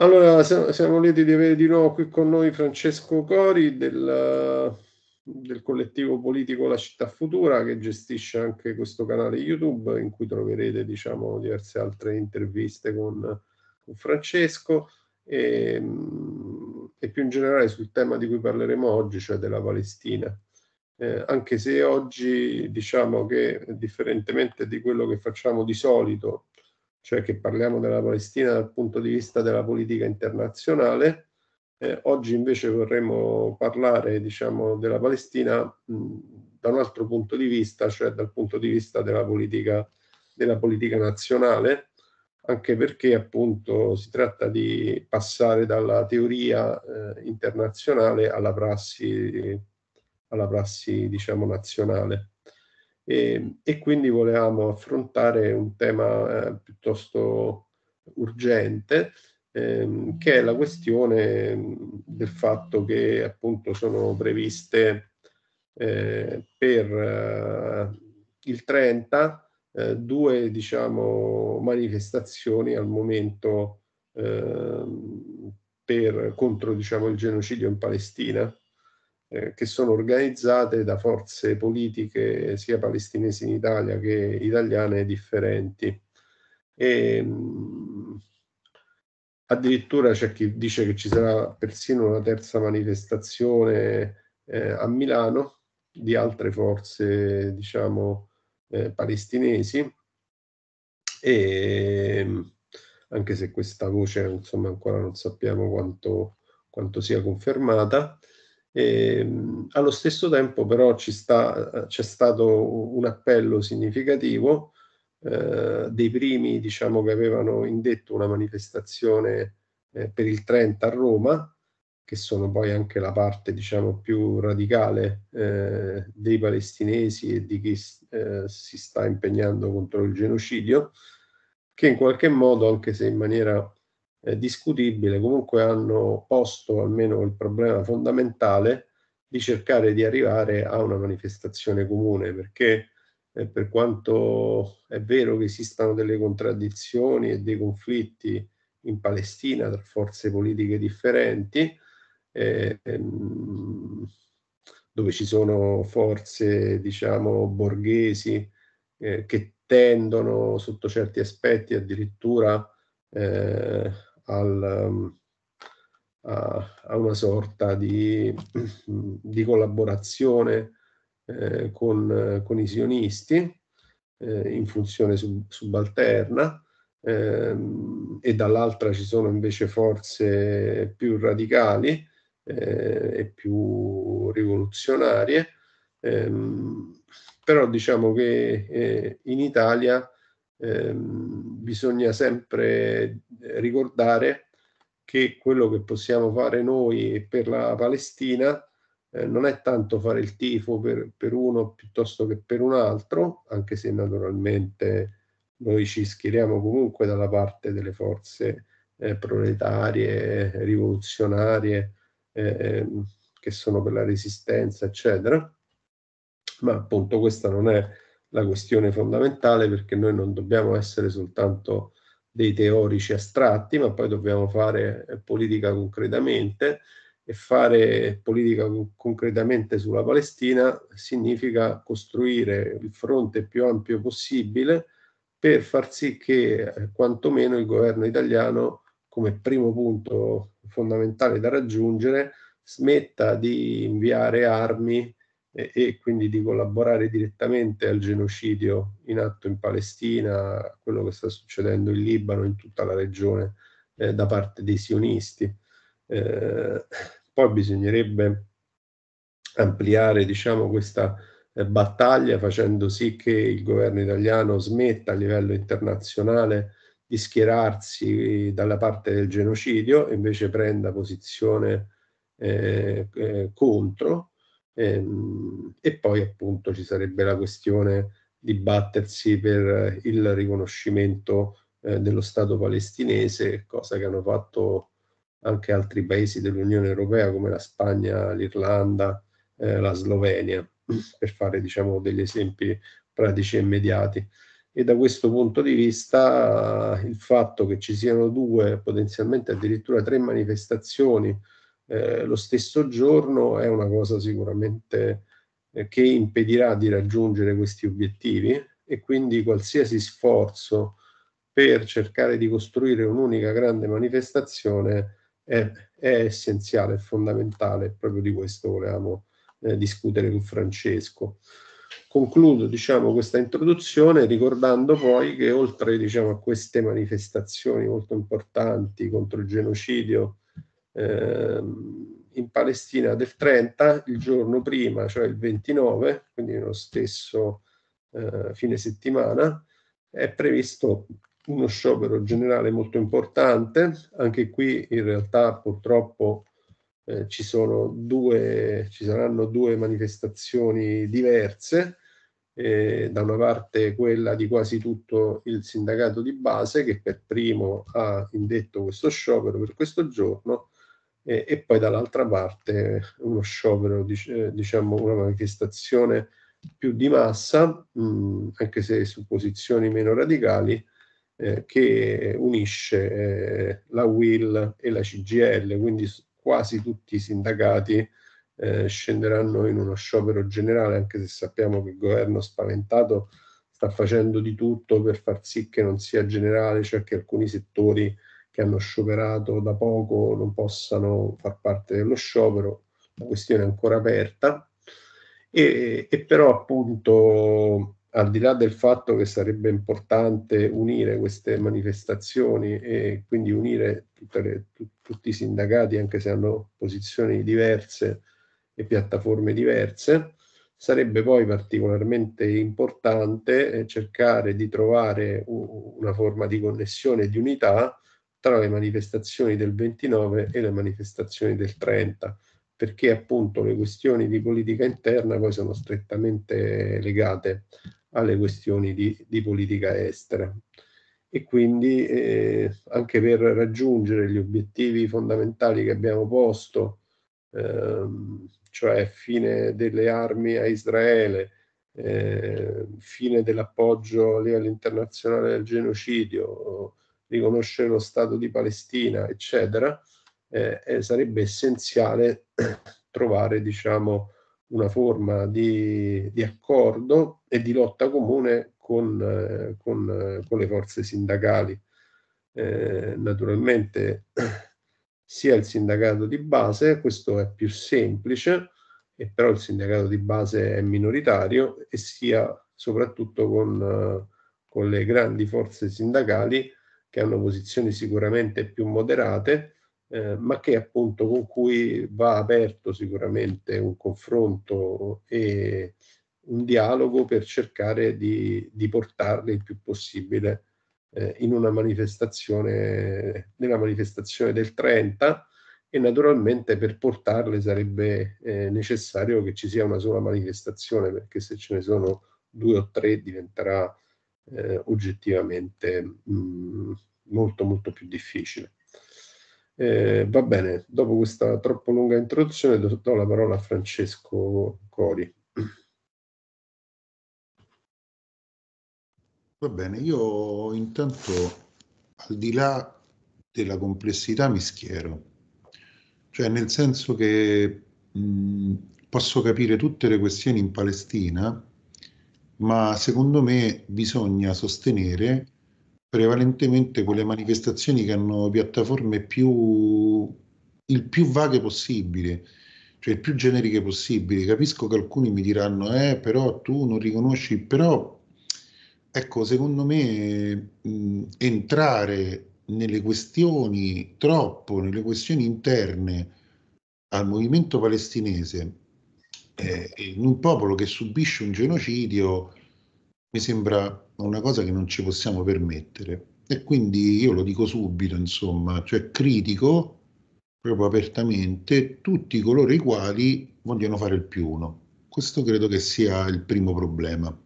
Allora, siamo lieti di avere di nuovo qui con noi Francesco Cori del, del, collettivo politico La Città Futura che gestisce anche questo canale YouTube in cui troverete diciamo, diverse altre interviste con, con Francesco e, e, più in generale sul tema di cui parleremo oggi, cioè della Palestina. Eh, anche se oggi diciamo che differentemente di quello che facciamo di solito cioè che parliamo della Palestina dal punto di vista della politica internazionale. Eh, oggi invece vorremmo parlare diciamo, della Palestina mh, da un altro punto di vista, cioè dal punto di vista della politica, della politica nazionale, anche perché appunto si tratta di passare dalla teoria eh, internazionale alla prassi, alla prassi diciamo, nazionale e, e quindi volevamo affrontare un tema eh, piuttosto urgente ehm, che è la questione mm, del fatto che appunto sono previste eh, per eh, il 30 eh, due diciamo, manifestazioni al momento ehm, per, contro diciamo, il genocidio in Palestina. Eh, che sono organizzate da forze politiche sia palestinesi in Italia che italiane differenti. E, mh, mm, addirittura c'è chi dice che ci sarà persino una terza manifestazione eh, a Milano di altre forze, diciamo, eh, palestinesi. E, mm, anche se questa voce insomma ancora non sappiamo quanto, quanto sia confermata e, ehm, allo stesso tempo però sta, c'è stato un appello significativo eh, dei primi diciamo, che avevano indetto una manifestazione eh, per il 30 a Roma, che sono poi anche la parte diciamo, più radicale eh, dei palestinesi e di chi eh, si sta impegnando contro il genocidio, che in qualche modo, anche se in maniera eh, discutibile, comunque hanno posto almeno il problema fondamentale di cercare di arrivare a una manifestazione comune, perché eh, per quanto è vero che esistano delle contraddizioni e dei conflitti in Palestina tra forze politiche differenti, eh, dove ci sono forze, diciamo, borghesi eh, che tendono sotto certi aspetti addirittura eh, al, ehm, a, a, una sorta di, di collaborazione eh, con, con, i sionisti eh, in funzione sub, subalterna ehm, e dall'altra ci sono invece forze più radicali eh, e più rivoluzionarie. Ehm, però diciamo che eh, in Italia Ehm, bisogna sempre eh, ricordare che quello che possiamo fare noi per la Palestina eh, non è tanto fare il tifo per, per, uno piuttosto che per un altro, anche se naturalmente noi ci schieriamo comunque dalla parte delle forze eh, proletarie, rivoluzionarie, eh, ehm, che sono per la resistenza, eccetera. Ma appunto questa non è la questione fondamentale perché noi non dobbiamo essere soltanto dei teorici astratti, ma poi dobbiamo fare politica concretamente e fare politica concretamente sulla Palestina significa costruire il fronte più ampio possibile per far sì che eh, quantomeno il governo italiano, come primo punto fondamentale da raggiungere, smetta di inviare armi e, e quindi di collaborare direttamente al genocidio in atto in Palestina, a quello che sta succedendo in Libano, in tutta la regione eh, da parte dei sionisti. Eh, poi bisognerebbe ampliare diciamo, questa eh, battaglia facendo sì che il governo italiano smetta a livello internazionale di schierarsi dalla parte del genocidio e invece prenda posizione eh, eh, contro Ehm, e poi appunto ci sarebbe la questione di battersi per eh, il riconoscimento eh, dello Stato palestinese, cosa che hanno fatto anche altri paesi dell'Unione Europea come la Spagna, l'Irlanda, eh, la Slovenia, per fare diciamo degli esempi pratici e immediati. E da questo punto di vista il fatto che ci siano due, potenzialmente addirittura tre manifestazioni eh, lo stesso giorno è una cosa sicuramente eh, che impedirà di raggiungere questi obiettivi e quindi qualsiasi sforzo per cercare di costruire un'unica grande manifestazione è, è essenziale, è fondamentale, proprio di questo volevamo eh, discutere con Francesco. Concludo diciamo, questa introduzione ricordando poi che oltre diciamo, a queste manifestazioni molto importanti contro il genocidio, Ehm, in Palestina del 30, il giorno prima, cioè il 29, quindi nello stesso eh, fine settimana, è previsto uno sciopero generale molto importante, anche qui in realtà purtroppo eh, ci, sono due, ci saranno due manifestazioni diverse, eh, da una parte quella di quasi tutto il sindacato di base che per primo ha indetto questo sciopero per questo giorno e, e poi dall'altra parte uno sciopero, dic- eh, diciamo una manifestazione più di massa, mh, anche se su posizioni meno radicali, eh, che unisce eh, la WIL e la CGL, quindi quasi tutti i sindacati eh, scenderanno in uno sciopero generale, anche se sappiamo che il governo spaventato sta facendo di tutto per far sì che non sia generale, cioè che alcuni settori che hanno scioperato da poco non possano far parte dello sciopero, la questione è ancora aperta, e, e però appunto al di là del fatto che sarebbe importante unire queste manifestazioni e quindi unire le, tutti i sindacati, anche se hanno posizioni diverse e piattaforme diverse, sarebbe poi particolarmente importante eh, cercare di trovare una forma di connessione e di unità tra le manifestazioni del 29 e le manifestazioni del 30, perché appunto le questioni di politica interna poi sono strettamente legate alle questioni di, di politica estera. E quindi eh, anche per raggiungere gli obiettivi fondamentali che abbiamo posto, ehm, cioè fine delle armi a Israele, eh, fine dell'appoggio a livello internazionale al genocidio, riconoscere lo Stato di Palestina, eccetera, eh, eh sarebbe essenziale trovare diciamo, una forma di, di, accordo e di lotta comune con, eh, con, eh, con le forze sindacali. Eh, naturalmente sia il sindacato di base, questo è più semplice, e però il sindacato di base è minoritario, e sia soprattutto con, eh, con le grandi forze sindacali che hanno posizioni sicuramente più moderate, eh, ma che appunto con cui va aperto sicuramente un confronto e un dialogo per cercare di, di portarle il più possibile eh, in una manifestazione, nella manifestazione del 30 e naturalmente per portarle sarebbe eh, necessario che ci sia una sola manifestazione perché se ce ne sono due o tre diventerà eh, oggettivamente mh, mm, molto molto più difficile. Eh, va bene, dopo questa troppo lunga introduzione do, do la parola a Francesco Cori. Va bene, io intanto al di là della complessità mi schiero, cioè nel senso che mh, mm, posso capire tutte le questioni in Palestina ma secondo me bisogna sostenere prevalentemente quelle manifestazioni che hanno piattaforme più, il più vaghe possibile, cioè il più generiche possibile. Capisco che alcuni mi diranno, eh, però tu non riconosci, però ecco, secondo me mh, entrare nelle questioni, troppo nelle questioni interne al movimento palestinese eh, in un popolo che subisce un genocidio mi sembra una cosa che non ci possiamo permettere. E quindi io lo dico subito, insomma, cioè critico proprio apertamente tutti coloro i quali vogliono fare il più uno. Questo credo che sia il primo problema,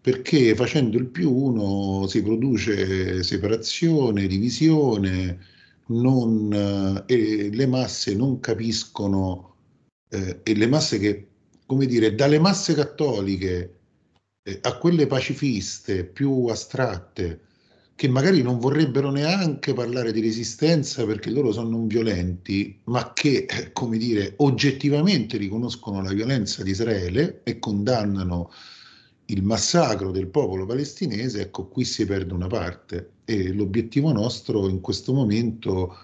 perché facendo il più uno si produce separazione, divisione, non, eh, le masse non capiscono eh, e le masse che, come dire, dalle masse cattoliche eh, a quelle pacifiste più astratte, che magari non vorrebbero neanche parlare di resistenza perché loro sono non violenti, ma che, eh, come dire, oggettivamente riconoscono la violenza di Israele e condannano il massacro del popolo palestinese, ecco qui si perde una parte e l'obiettivo nostro in questo momento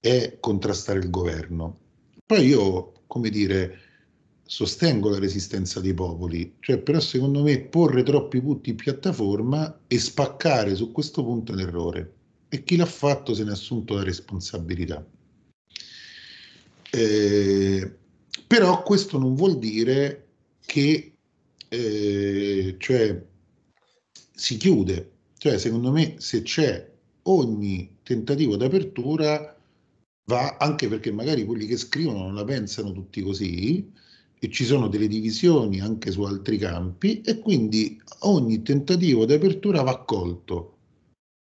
è contrastare il governo. Poi io come dire, sostengo la resistenza dei popoli, cioè però secondo me porre troppi punti in piattaforma e spaccare su questo punto è un errore e chi l'ha fatto se ne è assunto la responsabilità. Eh, però questo non vuol dire che eh, cioè, si chiude, cioè secondo me se c'è ogni tentativo d'apertura va anche perché magari quelli che scrivono non la pensano tutti così e ci sono delle divisioni anche su altri campi e quindi ogni tentativo di apertura va accolto,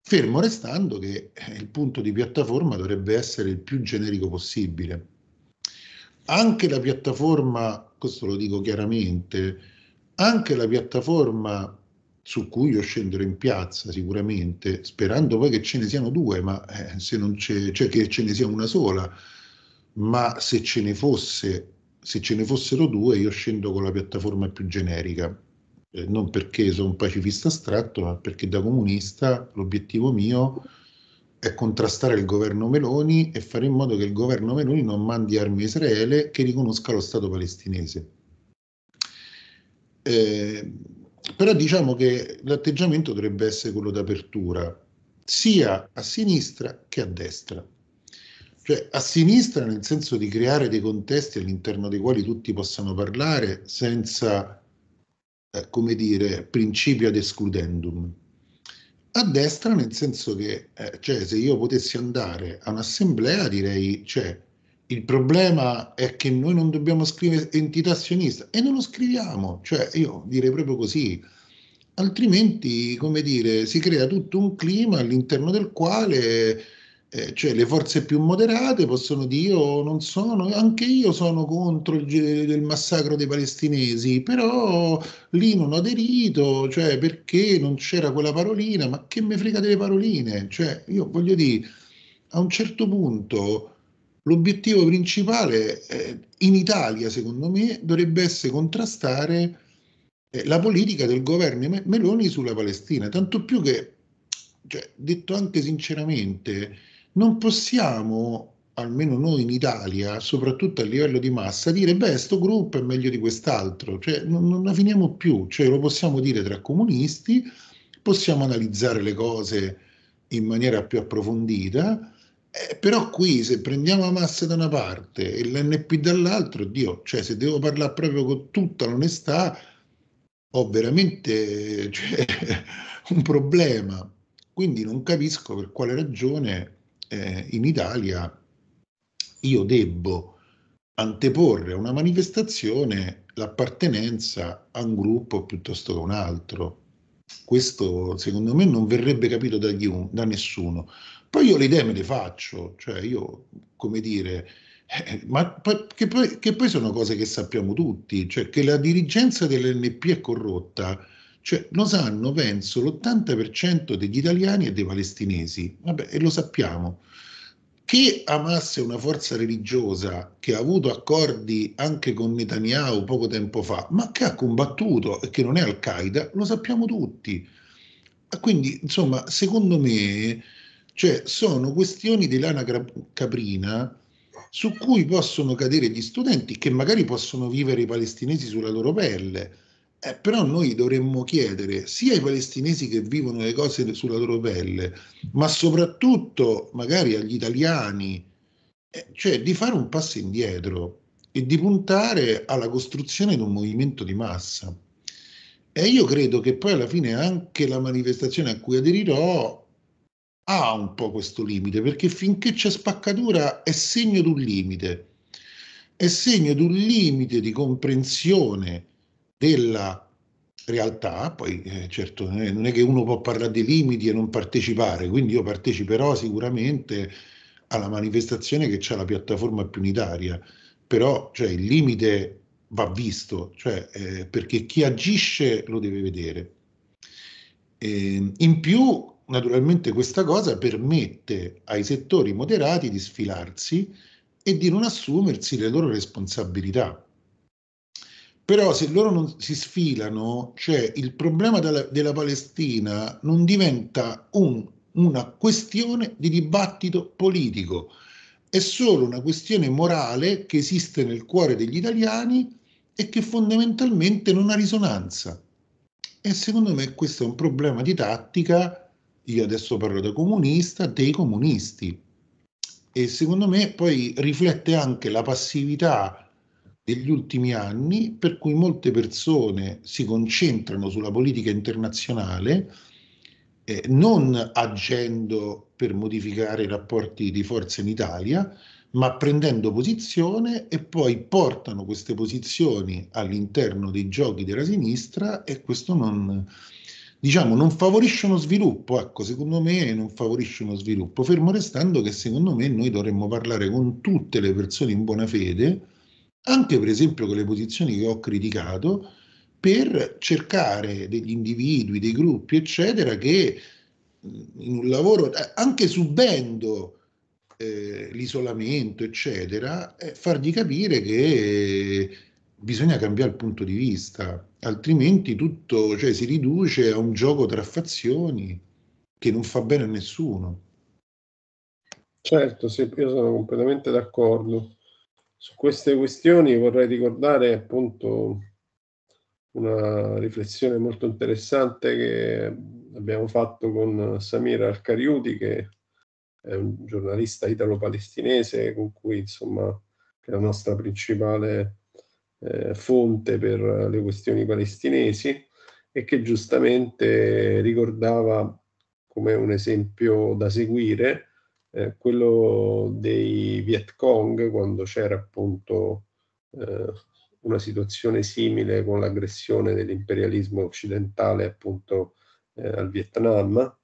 fermo restando che eh, il punto di piattaforma dovrebbe essere il più generico possibile. Anche la piattaforma, questo lo dico chiaramente, anche la piattaforma su cui io scenderò in piazza sicuramente, sperando poi che ce ne siano due, ma eh, se non c'è, cioè che ce ne sia una sola, ma se ce ne fosse, se ce ne fossero due, io scendo con la piattaforma più generica. Eh, non perché sono un pacifista astratto, ma perché da comunista l'obiettivo mio è contrastare il governo Meloni e fare in modo che il governo Meloni non mandi armi a Israele che riconosca lo Stato palestinese. Eh, però diciamo che l'atteggiamento dovrebbe essere quello d'apertura, sia a sinistra che a destra. Cioè a sinistra nel senso di creare dei contesti all'interno dei quali tutti possano parlare senza, eh, come dire, principio ad escludendum. A destra nel senso che, eh, cioè, se io potessi andare a un'assemblea direi, cioè, il problema è che noi non dobbiamo scrivere entità azionista e non lo scriviamo, cioè io direi proprio così, altrimenti, come dire, si crea tutto un clima all'interno del quale eh, cioè le forze più moderate possono dire io oh, non sono, anche io sono contro il, il, massacro dei palestinesi, però lì non ho aderito, cioè perché non c'era quella parolina, ma che me frega delle paroline, cioè io voglio dire, a un certo punto L'obiettivo principale eh, in Italia, secondo me, dovrebbe essere contrastare eh, la politica del governo Meloni sulla Palestina, tanto più che, cioè, detto anche sinceramente, non possiamo, almeno noi in Italia, soprattutto a livello di massa, dire beh, sto gruppo è meglio di quest'altro, cioè, non, non la finiamo più, cioè, lo possiamo dire tra comunisti, possiamo analizzare le cose in maniera più approfondita eh, però qui se prendiamo la massa da una parte e l'NP dall'altra, Dio, cioè se devo parlare proprio con tutta l'onestà, ho veramente cioè, un problema. Quindi non capisco per quale ragione eh, in Italia io debbo anteporre a una manifestazione l'appartenenza a un gruppo piuttosto che a un altro. Questo secondo me non verrebbe capito da, chiun- da nessuno. Poi io le idee me le faccio, cioè io, come dire, eh, ma poi, che, poi, che, poi, sono cose che sappiamo tutti, cioè che la dirigenza dell'NP è corrotta, cioè lo sanno, penso, l'80% degli italiani e dei palestinesi, vabbè, e lo sappiamo. Che Hamas è una forza religiosa che ha avuto accordi anche con Netanyahu poco tempo fa, ma che ha combattuto e che non è Al-Qaeda, lo sappiamo tutti. Quindi, insomma, secondo me cioè sono questioni di lana caprina su cui possono cadere gli studenti che magari possono vivere i palestinesi sulla loro pelle. Eh, però noi dovremmo chiedere sia ai palestinesi che vivono le cose sulla loro pelle, ma soprattutto magari agli italiani, eh, cioè di fare un passo indietro e di puntare alla costruzione di un movimento di massa. E io credo che poi alla fine anche la manifestazione a cui aderirò ha un po' questo limite, perché finché c'è spaccatura è segno di un limite, è segno di un limite di comprensione della realtà, poi eh, certo non è, che uno può parlare di limiti e non partecipare, quindi io parteciperò sicuramente alla manifestazione che c'è la piattaforma più unitaria, però cioè, il limite va visto, cioè, eh, perché chi agisce lo deve vedere. Eh, in più naturalmente questa cosa permette ai settori moderati di sfilarsi e di non assumersi le loro responsabilità. Però se loro non si sfilano, cioè il problema della, della Palestina non diventa un, una questione di dibattito politico, è solo una questione morale che esiste nel cuore degli italiani e che fondamentalmente non ha risonanza. E secondo me questo è un problema di tattica io adesso parlo da comunista, dei comunisti. E secondo me poi riflette anche la passività degli ultimi anni, per cui molte persone si concentrano sulla politica internazionale eh, non agendo per modificare i rapporti di forza in Italia, ma prendendo posizione e poi portano queste posizioni all'interno dei giochi della sinistra e questo non, diciamo, non favorisce uno sviluppo. Ecco, secondo me non favorisce uno sviluppo, fermo restando che secondo me noi dovremmo parlare con tutte le persone in buona fede, anche per esempio con le posizioni che ho criticato, per cercare degli individui, dei gruppi, eccetera, che in un lavoro, eh, anche subendo eh, l'isolamento, eccetera, eh, fargli capire che bisogna cambiare il punto di vista, altrimenti tutto cioè, si riduce a un gioco tra fazioni che non fa bene a nessuno. Certo, sì, io sono completamente d'accordo. Su queste questioni vorrei ricordare appunto una riflessione molto interessante che abbiamo fatto con Samir Al-Kariuti, che è un giornalista italo-palestinese con cui insomma è la nostra principale eh, fonte per le questioni palestinesi e che giustamente ricordava come un esempio da seguire eh, quello dei Viet Cong quando c'era appunto eh, una situazione simile con l'aggressione dell'imperialismo occidentale appunto eh, al Vietnam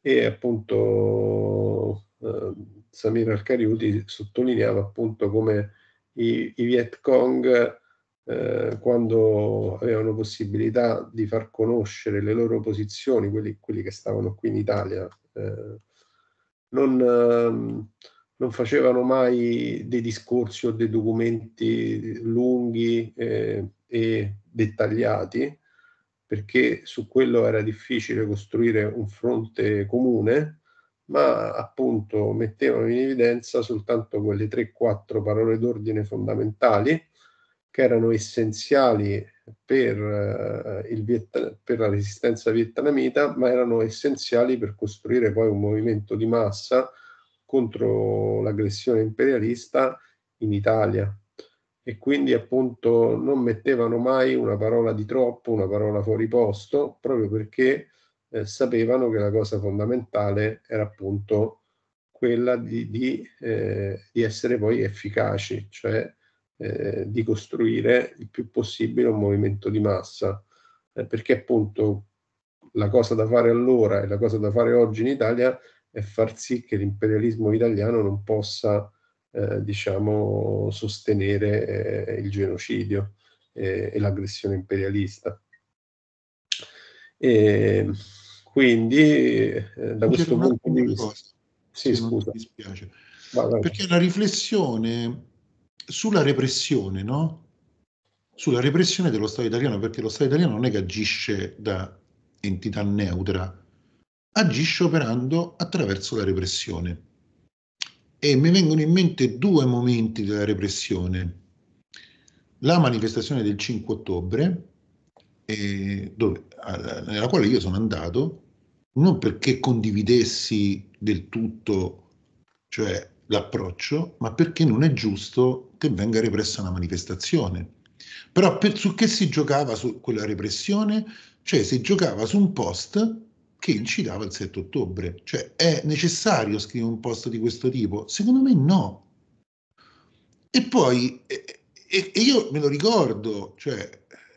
e appunto eh, Samir al-Kariuti sottolineava appunto come i, i Viet Cong eh, quando avevano possibilità di far conoscere le loro posizioni, quelli, quelli che stavano qui in Italia, eh, non, eh, non, facevano mai dei discorsi o dei documenti lunghi eh, e dettagliati, perché su quello era difficile costruire un fronte comune ma appunto mettevano in evidenza soltanto quelle 3-4 parole d'ordine fondamentali che erano essenziali per, eh, Viet- per, la resistenza vietnamita, ma erano essenziali per costruire poi un movimento di massa contro l'aggressione imperialista in Italia. E quindi appunto non mettevano mai una parola di troppo, una parola fuori posto, proprio perché eh, sapevano che la cosa fondamentale era appunto quella di, di, eh, di essere poi efficaci, cioè eh, di costruire il più possibile un movimento di massa, eh, perché appunto la cosa da fare allora e la cosa da fare oggi in Italia è far sì che l'imperialismo italiano non possa, eh, diciamo, sostenere eh, il genocidio e l'aggressione imperialista. E, ehm, quindi, eh, da questo punto di vista... Cosa, sì, scusa. Mi dispiace. Vai, vai. Perché la riflessione sulla repressione, no? Sulla repressione dello Stato italiano, perché lo Stato italiano non è che agisce da entità neutra, agisce operando attraverso la repressione. E mi vengono in mente due momenti della repressione. La manifestazione del 5 ottobre, eh, dove, nella quale io sono andato, non perché condividessi del tutto cioè, l'approccio, ma perché non è giusto che venga repressa una manifestazione. Però per, su che si giocava su quella repressione? Cioè si giocava su un post che incitava il 7 ottobre. Cioè è necessario scrivere un post di questo tipo? Secondo me no. E poi, e, e io me lo ricordo, cioè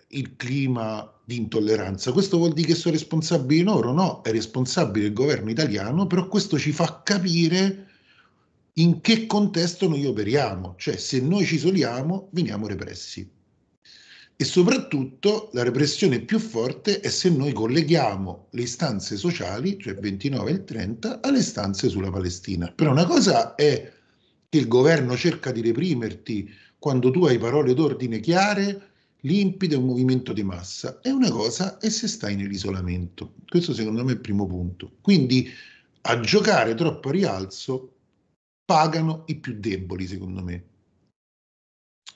il clima di intolleranza. Questo vuol dire che sono responsabili loro? No, è responsabile il governo italiano, però questo ci fa capire in che contesto noi operiamo, cioè se noi ci isoliamo veniamo repressi. E soprattutto la repressione più forte è se noi colleghiamo le istanze sociali, cioè 29 e 30, alle istanze sulla Palestina. Però una cosa è che il governo cerca di reprimerti quando tu hai parole d'ordine chiare, limpido, un movimento di massa, è una cosa e se stai nell'isolamento. Questo secondo me è il primo punto. Quindi a giocare troppo a rialzo pagano i più deboli, secondo me.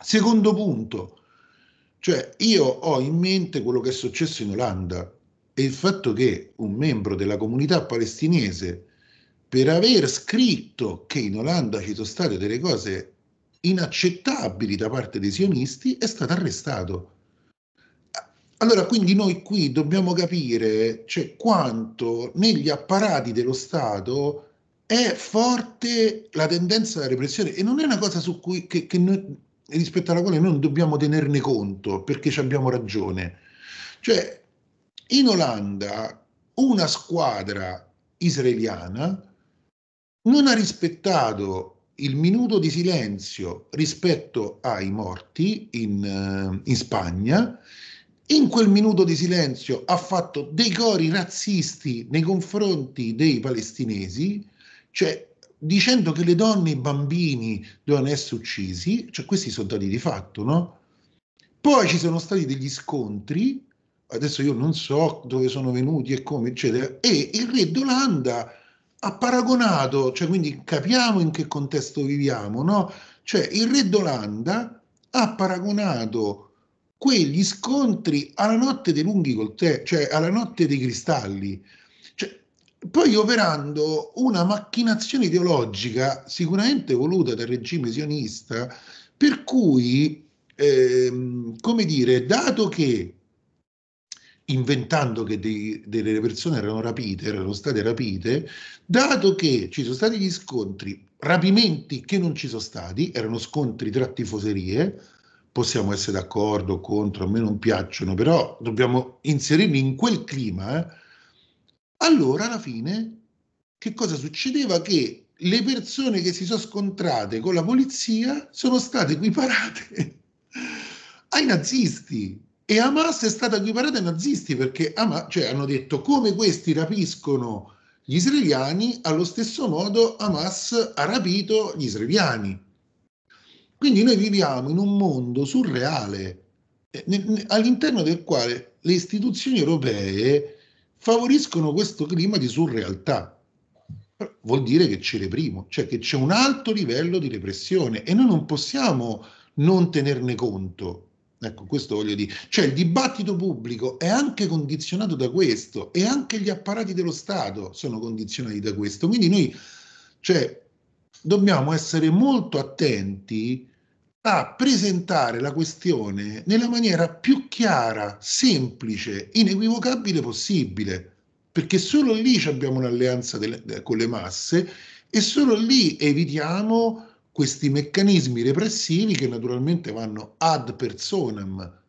Secondo punto, cioè io ho in mente quello che è successo in Olanda e il fatto che un membro della comunità palestinese per aver scritto che in Olanda ci sono state delle cose inaccettabili da parte dei sionisti, è stato arrestato. Allora, quindi noi qui dobbiamo capire cioè, quanto negli apparati dello Stato è forte la tendenza alla repressione e non è una cosa su cui, che, che noi, rispetto alla quale non dobbiamo tenerne conto perché ci abbiamo ragione. Cioè, in Olanda una squadra israeliana non ha rispettato il minuto di silenzio rispetto ai morti in, eh, in Spagna. In quel minuto di silenzio ha fatto dei cori razzisti nei confronti dei palestinesi, cioè dicendo che le donne e i bambini dovevano essere uccisi, cioè questi sono dati di fatto, no? Poi ci sono stati degli scontri, adesso io non so dove sono venuti e come, eccetera, e il re d'Olanda ha paragonato, cioè quindi capiamo in che contesto viviamo, no? Cioè il re d'Olanda ha paragonato quegli scontri alla notte dei lunghi coltelli, cioè alla notte dei cristalli, cioè, poi operando una macchinazione ideologica sicuramente voluta dal regime sionista, per cui, ehm, come dire, dato che inventando che dei, delle persone erano rapite, erano state rapite, dato che ci sono stati gli scontri, rapimenti che non ci sono stati, erano scontri tra tifoserie, possiamo essere d'accordo, contro, a me non piacciono, però dobbiamo inserirli in quel clima, eh. allora alla fine che cosa succedeva? Che le persone che si sono scontrate con la polizia sono state equiparate ai nazisti, e Hamas è stata equiparata ai nazisti perché Hamas, cioè, hanno detto come questi rapiscono gli israeliani, allo stesso modo Hamas ha rapito gli israeliani. Quindi noi viviamo in un mondo surreale eh, all'interno del quale le istituzioni europee favoriscono questo clima di surrealtà. Vuol dire che ci reprimo, cioè che c'è un alto livello di repressione e noi non possiamo non tenerne conto. Ecco, questo voglio dire. Cioè il dibattito pubblico è anche condizionato da questo e anche gli apparati dello Stato sono condizionati da questo. Quindi noi cioè, dobbiamo essere molto attenti a presentare la questione nella maniera più chiara, semplice, inequivocabile possibile, perché solo lì abbiamo un'alleanza delle, con le masse e solo lì evitiamo questi meccanismi repressivi che naturalmente vanno ad personam.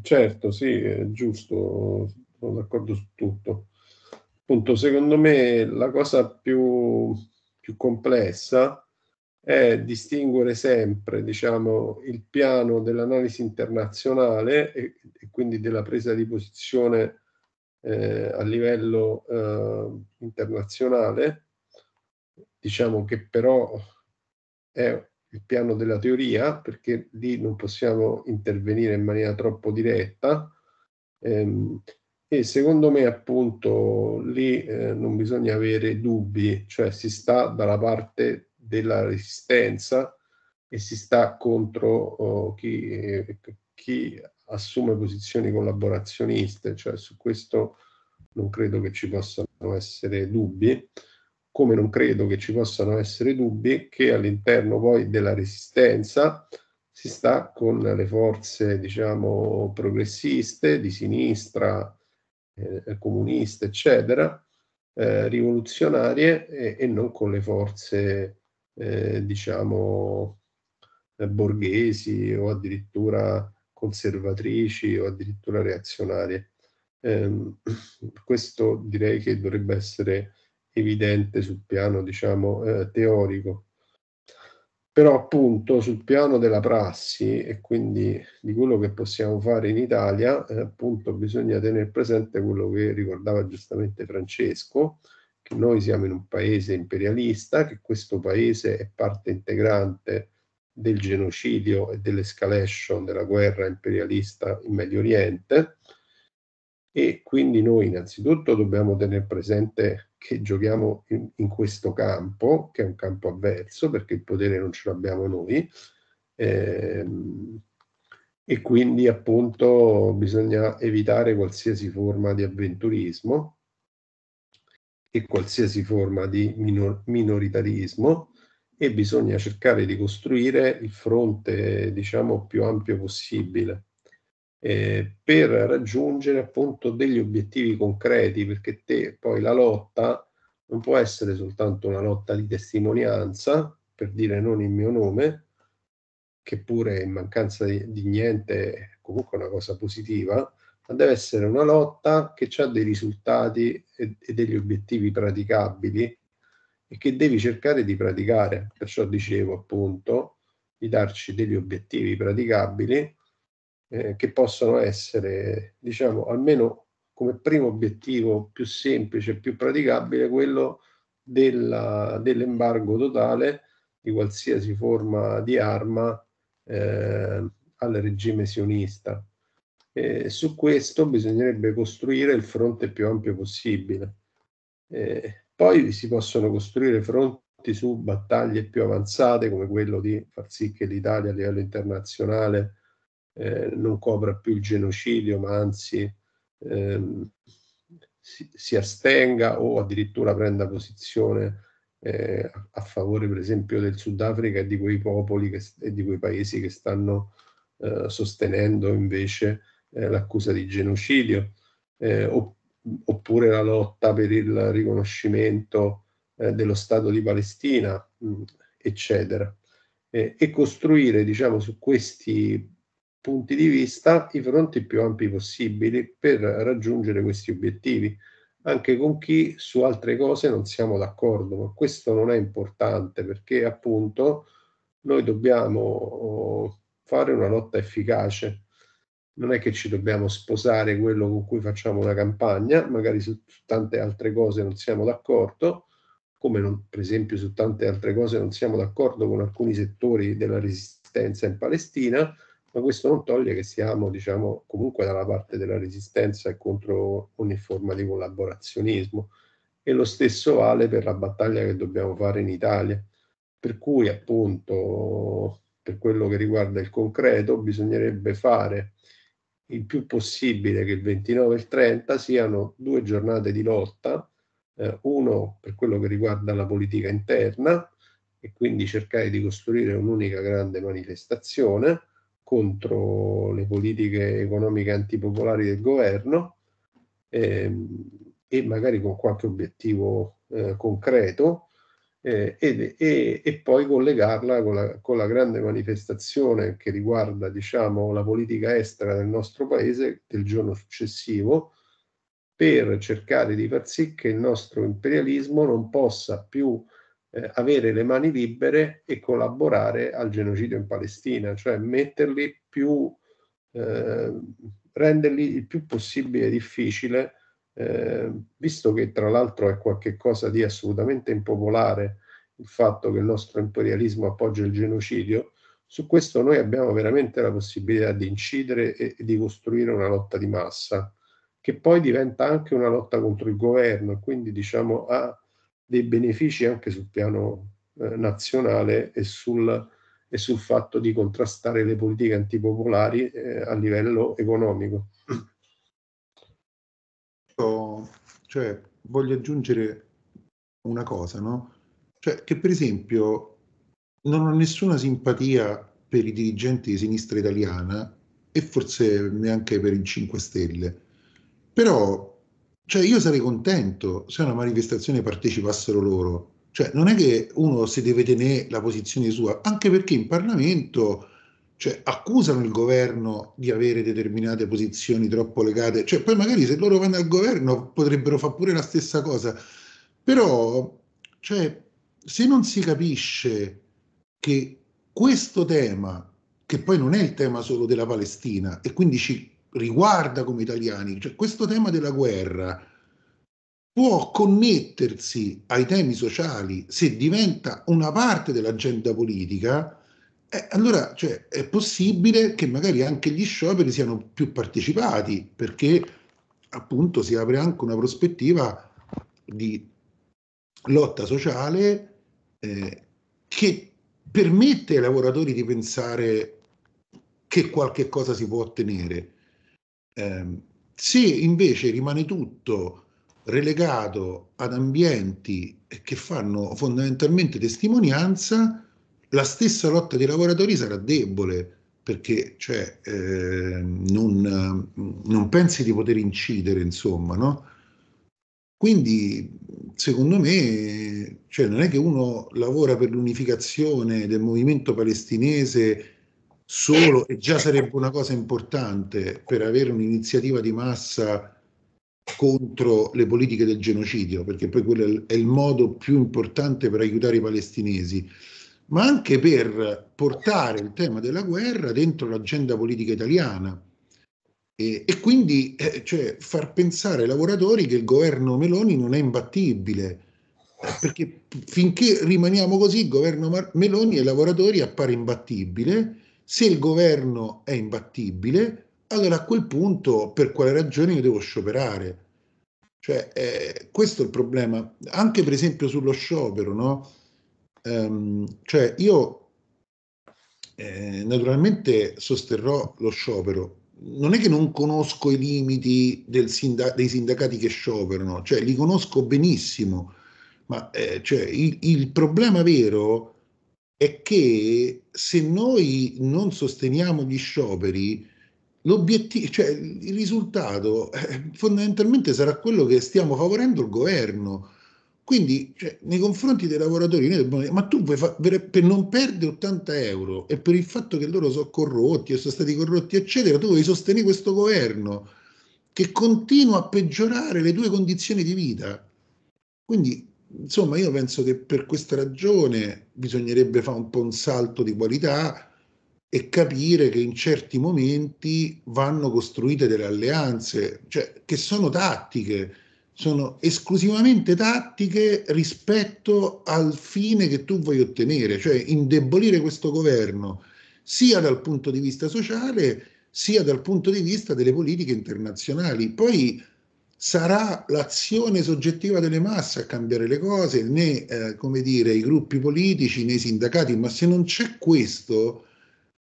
Certo, sì, è giusto, sono d'accordo su tutto. Appunto, secondo me la cosa più, più complessa è distinguere sempre diciamo, il piano dell'analisi internazionale e, e quindi della presa di posizione eh, a livello eh, internazionale diciamo che però è il piano della teoria, perché lì non possiamo intervenire in maniera troppo diretta. Ehm, e secondo me appunto lì eh, non bisogna avere dubbi, cioè si sta dalla parte della resistenza e si sta contro oh, chi, chi, assume posizioni collaborazioniste, cioè su questo non credo che ci possano essere dubbi come non credo che ci possano essere dubbi che all'interno poi della resistenza si sta con le forze, diciamo, progressiste, di sinistra, eh, comuniste, eccetera, eh, rivoluzionarie e, e, non con le forze, eh, diciamo, eh, borghesi o addirittura conservatrici o addirittura reazionarie. Ehm, questo direi che dovrebbe essere evidente sul piano diciamo, eh, teorico. Però appunto sul piano della prassi e quindi di quello che possiamo fare in Italia, eh, appunto bisogna tenere presente quello che ricordava giustamente Francesco, che noi siamo in un paese imperialista, che questo paese è parte integrante del genocidio e dell'escalation della guerra imperialista in Medio Oriente e quindi noi innanzitutto dobbiamo tenere presente che giochiamo in, in, questo campo, che è un campo avverso, perché il potere non ce l'abbiamo noi, ehm, e quindi appunto bisogna evitare qualsiasi forma di avventurismo e qualsiasi forma di minor, minoritarismo e bisogna cercare di costruire il fronte diciamo più ampio possibile eh, per raggiungere appunto degli obiettivi concreti, perché te poi la lotta non può essere soltanto una lotta di testimonianza, per dire non il mio nome, che pure in mancanza di, di niente è comunque una cosa positiva, ma deve essere una lotta che ha dei risultati e, e degli obiettivi praticabili e che devi cercare di praticare. Perciò dicevo appunto di darci degli obiettivi praticabili eh, che possono essere, diciamo, almeno come primo obiettivo più semplice, più praticabile, quello della, dell'embargo totale di qualsiasi forma di arma eh, al regime sionista. E su questo bisognerebbe costruire il fronte più ampio possibile. E poi si possono costruire fronti su battaglie più avanzate come quello di far sì che l'Italia a livello internazionale eh, non copra più il genocidio, ma anzi ehm, si, si, astenga o addirittura prenda posizione eh, a favore, per esempio, del Sudafrica e di quei popoli che, e di quei paesi che stanno eh, sostenendo invece eh, l'accusa di genocidio, eh, oppure la lotta per il riconoscimento eh, dello Stato di Palestina, mh, mm, eccetera. e costruire, diciamo, su questi punti di vista i fronti più ampi possibili per raggiungere questi obiettivi, anche con chi su altre cose non siamo d'accordo, ma questo non è importante perché appunto noi dobbiamo oh, fare una lotta efficace. Non è che ci dobbiamo sposare quello con cui facciamo una campagna, magari su tante altre cose non siamo d'accordo, come non, per esempio su tante altre cose non siamo d'accordo con alcuni settori della resistenza in Palestina, ma questo non toglie che siamo diciamo, comunque dalla parte della resistenza e contro ogni forma di collaborazionismo. E lo stesso vale per la battaglia che dobbiamo fare in Italia. Per cui appunto, per quello che riguarda il concreto, bisognerebbe fare il più possibile che il 29 e il 30 siano due giornate di lotta, eh, uno per quello che riguarda la politica interna e quindi cercare di costruire un'unica grande manifestazione, contro le politiche economiche antipopolari del governo ehm, e magari con qualche obiettivo eh, concreto eh, ed, e, e, poi collegarla con la, con la, grande manifestazione che riguarda diciamo, la politica estera del nostro paese del giorno successivo per cercare di far sì che il nostro imperialismo non possa più eh, avere le mani libere e collaborare al genocidio in Palestina, cioè metterli più, eh, renderli il più possibile difficile, eh, visto che tra l'altro è qualcosa di assolutamente impopolare il fatto che il nostro imperialismo appoggia il genocidio, su questo noi abbiamo veramente la possibilità di incidere e, e di costruire una lotta di massa, che poi diventa anche una lotta contro il governo, quindi diciamo ha ah, dei benefici anche sul piano eh, nazionale e sul, e sul, fatto di contrastare le politiche antipopolari eh, a livello economico. Oh, cioè, voglio aggiungere una cosa, no? Cioè, che per esempio non ho nessuna simpatia per i dirigenti di sinistra italiana e forse neanche per il 5 Stelle, però cioè io sarei contento se a una manifestazione partecipassero loro. Cioè non è che uno si deve tenere la posizione sua, anche perché in Parlamento cioè, accusano il governo di avere determinate posizioni troppo legate. Cioè, poi magari se loro vanno al governo potrebbero fare pure la stessa cosa. Però cioè, se non si capisce che questo tema, che poi non è il tema solo della Palestina, e quindi ci riguarda come italiani, cioè questo tema della guerra può connettersi ai temi sociali se diventa una parte dell'agenda politica, eh, allora cioè, è possibile che magari anche gli scioperi siano più partecipati, perché appunto si apre anche una prospettiva di lotta sociale eh, che permette ai lavoratori di pensare che qualche cosa si può ottenere. Ehm, se invece rimane tutto relegato ad ambienti che fanno fondamentalmente testimonianza, la stessa lotta dei lavoratori sarà debole perché cioè, eh, non, non, pensi di poter incidere, insomma, no? Quindi, secondo me, cioè, non è che uno lavora per l'unificazione del movimento palestinese solo, e già sarebbe una cosa importante per avere un'iniziativa di massa contro le politiche del genocidio, perché poi quello è il modo più importante per aiutare i palestinesi, ma anche per portare il tema della guerra dentro l'agenda politica italiana. E, e quindi eh, cioè, far pensare ai lavoratori che il governo Meloni non è imbattibile, perché finché rimaniamo così il governo Meloni e i lavoratori appare imbattibile se il governo è imbattibile, allora a quel punto per quale ragione io devo scioperare? Cioè, eh, questo è il problema. Anche per esempio sullo sciopero, no? Um, cioè, io eh, naturalmente sosterrò lo sciopero. Non è che non conosco i limiti sindac- dei sindacati che scioperano, cioè li conosco benissimo, ma eh, cioè, il, il problema vero è che se noi non sosteniamo gli scioperi, l'obiettivo, cioè il risultato eh, fondamentalmente sarà quello che stiamo favorendo il governo. Quindi cioè, nei confronti dei lavoratori noi dobbiamo dire, ma tu vuoi fa- per, non perdere 80 euro e per il fatto che loro sono corrotti e sono stati corrotti, eccetera, tu vuoi sostenere questo governo che continua a peggiorare le tue condizioni di vita. Quindi Insomma, io penso che per questa ragione bisognerebbe fare un po' un salto di qualità e capire che in certi momenti vanno costruite delle alleanze, cioè che sono tattiche, sono esclusivamente tattiche rispetto al fine che tu vuoi ottenere, cioè indebolire questo governo sia dal punto di vista sociale sia dal punto di vista delle politiche internazionali. Poi sarà l'azione soggettiva delle masse a cambiare le cose, né eh, come dire, i gruppi politici né i sindacati, ma se non c'è questo,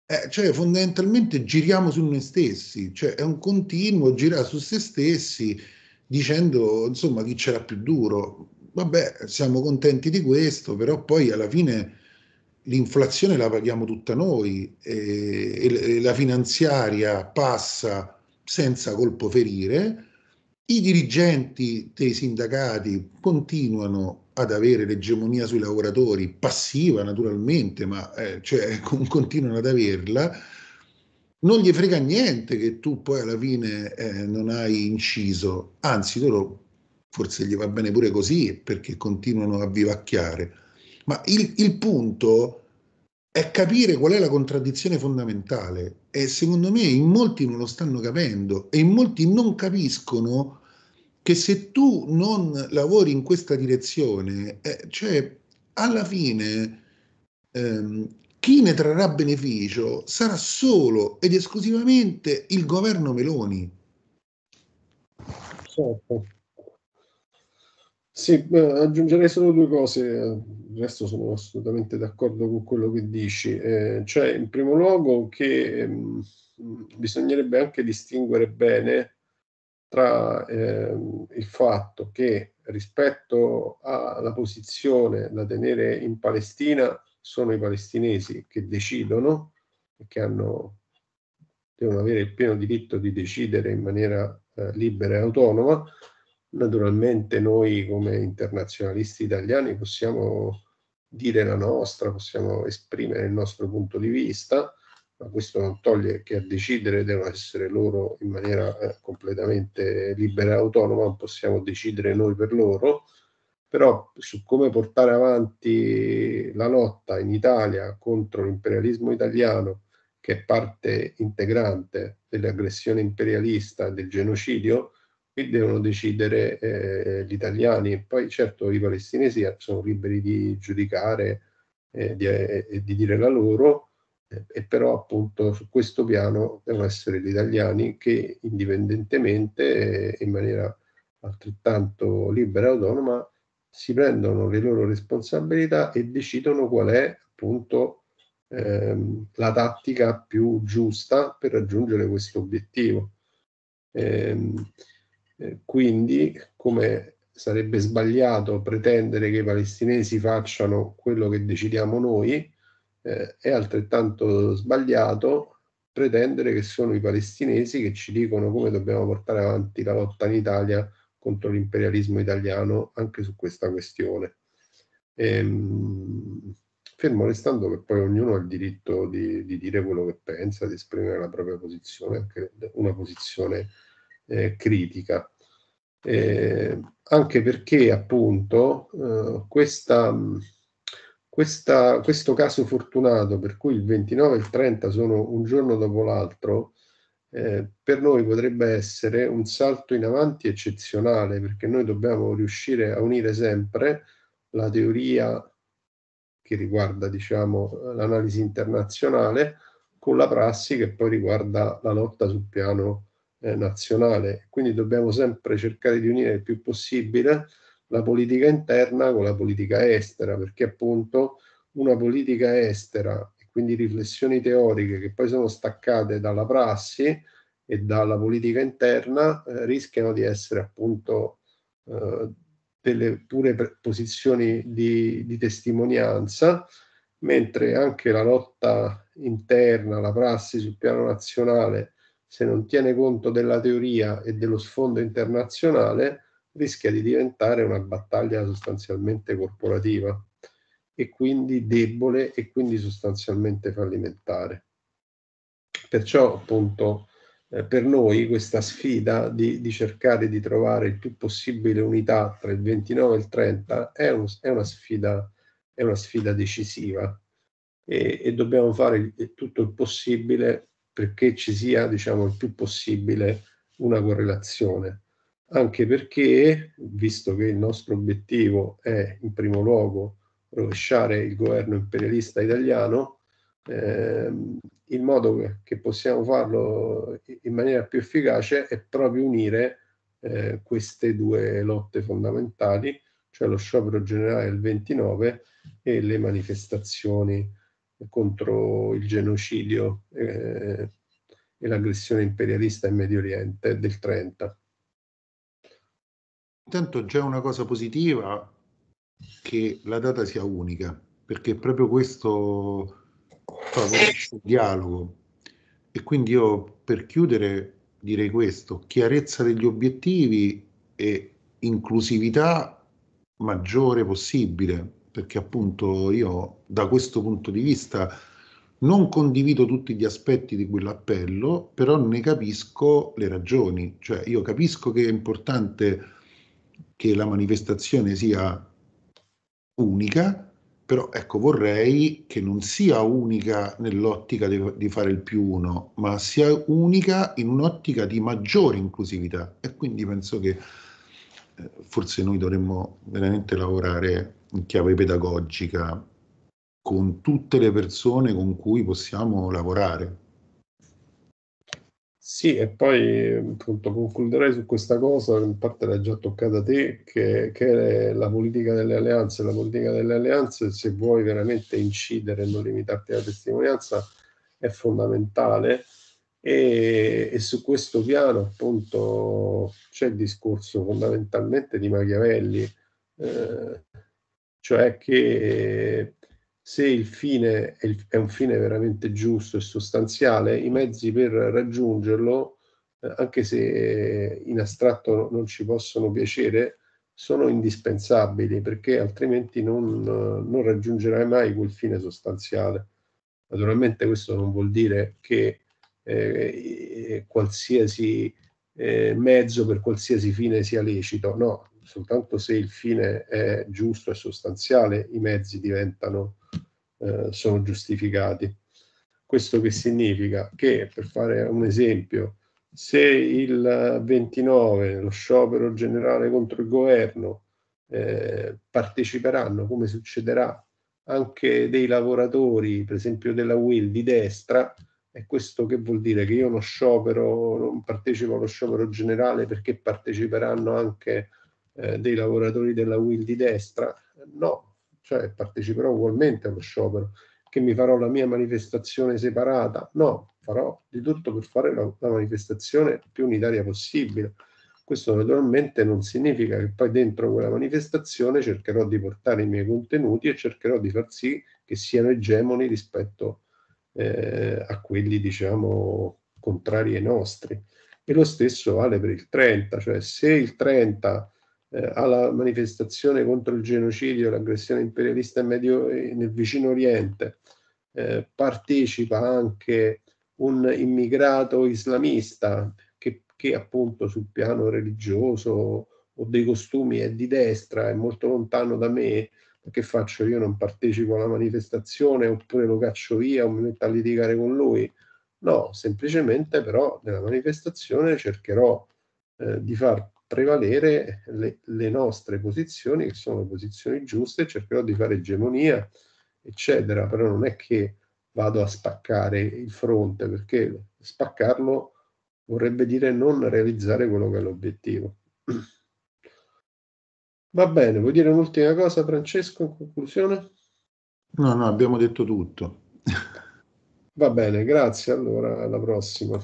eh, cioè fondamentalmente giriamo su noi stessi, cioè è un continuo girare su se stessi dicendo insomma chi c'era più duro. Vabbè, siamo contenti di questo, però poi alla fine l'inflazione la paghiamo tutta noi e, e la finanziaria passa senza colpo ferire i dirigenti dei sindacati continuano ad avere l'egemonia sui lavoratori, passiva naturalmente, ma eh, cioè, continuano ad averla, non gli frega niente che tu poi alla fine eh, non hai inciso, anzi loro forse gli va bene pure così perché continuano a vivacchiare. Ma il, il punto è capire qual è la contraddizione fondamentale e secondo me in molti non lo stanno capendo e in molti non capiscono che se tu non lavori in questa direzione, eh, cioè alla fine ehm, chi ne trarrà beneficio sarà solo ed esclusivamente il governo Meloni. Certo. Sì, aggiungerei solo due cose, il resto sono assolutamente d'accordo con quello che dici. Eh, cioè, in primo luogo, che mh, ehm, bisognerebbe anche distinguere bene tra eh, il fatto che rispetto alla posizione da tenere in Palestina sono i palestinesi che decidono e che hanno, devono avere il pieno diritto di decidere in maniera eh, libera e autonoma Naturalmente noi come internazionalisti italiani possiamo dire la nostra, possiamo esprimere il nostro punto di vista, ma questo non toglie che a decidere devono essere loro in maniera eh, completamente libera e autonoma, non possiamo decidere noi per loro, però su come portare avanti la lotta in Italia contro l'imperialismo italiano, che è parte integrante dell'aggressione imperialista, del genocidio, qui devono decidere eh, gli italiani. Poi certo i palestinesi eh, sono liberi di giudicare e eh, di, eh, di, dire la loro, eh, e però appunto su questo piano devono essere gli italiani che indipendentemente, in maniera altrettanto libera e autonoma, si prendono le loro responsabilità e decidono qual è appunto ehm, la tattica più giusta per raggiungere questo obiettivo. Ehm, eh, quindi, come sarebbe sbagliato pretendere che i palestinesi facciano quello che decidiamo noi, eh, è altrettanto sbagliato pretendere che sono i palestinesi che ci dicono come dobbiamo portare avanti la lotta in Italia contro l'imperialismo italiano anche su questa questione. Ehm, fermo restando che poi ognuno ha il diritto di, di, dire quello che pensa, di esprimere la propria posizione, anche una posizione eh, critica. Eh, anche perché appunto eh, questa, questa, questo caso fortunato per cui il 29 e il 30 sono un giorno dopo l'altro, eh, per noi potrebbe essere un salto in avanti eccezionale perché noi dobbiamo riuscire a unire sempre la teoria che riguarda diciamo, l'analisi internazionale con la prassi che poi riguarda la lotta sul piano eh, nazionale. Quindi dobbiamo sempre cercare di unire il più possibile la politica interna con la politica estera, perché appunto una politica estera e quindi riflessioni teoriche che poi sono staccate dalla prassi e dalla politica interna eh, rischiano di essere appunto eh, delle pure posizioni di, di testimonianza, mentre anche la lotta interna, la prassi sul piano nazionale se non tiene conto della teoria e dello sfondo internazionale, rischia di diventare una battaglia sostanzialmente corporativa e quindi debole e quindi sostanzialmente fallimentare. Perciò appunto eh, per noi questa sfida di, di, cercare di trovare il più possibile unità tra il 29 e il 30 è, un, è, una, sfida, è una, sfida, decisiva e, e dobbiamo fare tutto il possibile perché ci sia diciamo, il più possibile una correlazione, anche perché, visto che il nostro obiettivo è in primo luogo rovesciare il governo imperialista italiano, ehm, il modo che possiamo farlo in maniera più efficace è proprio unire eh, queste due lotte fondamentali, cioè lo sciopero generale del 29 e le manifestazioni contro il genocidio eh, e l'aggressione imperialista in Medio Oriente del 30. Intanto già una cosa positiva che la data sia unica, perché proprio questo favorisce il dialogo. E quindi io per chiudere direi questo, chiarezza degli obiettivi e inclusività maggiore possibile, perché appunto io da questo punto di vista non condivido tutti gli aspetti di quell'appello, però ne capisco le ragioni, cioè io capisco che è importante che la manifestazione sia unica, però ecco vorrei che non sia unica nell'ottica di, di fare il più uno, ma sia unica in un'ottica di maggiore inclusività e quindi penso che eh, forse noi dovremmo veramente lavorare in chiave pedagogica con tutte le persone con cui possiamo lavorare. Sì, e poi appunto concluderei su questa cosa, in parte l'hai già toccata te, che, che, è la politica delle alleanze. La politica delle alleanze, se vuoi veramente incidere e non limitarti alla testimonianza, è fondamentale. E, e, su questo piano appunto c'è il discorso fondamentalmente di Machiavelli, eh, cioè che se il fine è, il, è un fine veramente giusto e sostanziale, i mezzi per raggiungerlo, eh, anche se in astratto non ci possono piacere, sono indispensabili perché altrimenti non, non raggiungerai mai quel fine sostanziale. Naturalmente questo non vuol dire che eh, eh qualsiasi eh, mezzo per qualsiasi fine sia lecito, no, soltanto se il fine è giusto e sostanziale i mezzi diventano, eh, sono giustificati. Questo che significa? Che, per fare un esempio, se il 29, lo sciopero generale contro il governo, eh, parteciperanno, come succederà, anche dei lavoratori, per esempio della UIL di destra, e questo che vuol dire? Che io non sciopero, non partecipo allo sciopero generale perché parteciperanno anche eh, dei lavoratori della WIL di destra? No, cioè parteciperò ugualmente allo sciopero, che mi farò la mia manifestazione separata? No, farò di tutto per fare la, la manifestazione più unitaria possibile. Questo naturalmente non significa che poi dentro quella manifestazione cercherò di portare i miei contenuti e cercherò di far sì che siano egemoni rispetto eh, a quelli, diciamo, contrari ai nostri. E lo stesso vale per il 30, cioè se il 30 eh, alla manifestazione contro il genocidio e l'aggressione imperialista medio, eh, nel vicino Oriente eh, partecipa anche un immigrato islamista che, che appunto sul piano religioso o dei costumi è di destra, è molto lontano da me, che faccio io? Non partecipo alla manifestazione oppure lo caccio via o mi metto a litigare con lui? No, semplicemente però nella manifestazione cercherò eh, di far prevalere le, le nostre posizioni, che sono posizioni giuste, cercherò di fare egemonia, eccetera, però non è che vado a spaccare il fronte, perché spaccarlo vorrebbe dire non realizzare quello che è l'obiettivo. Va bene, vuoi dire un'ultima cosa Francesco in conclusione? No, no, abbiamo detto tutto. Va bene, grazie, allora alla prossima.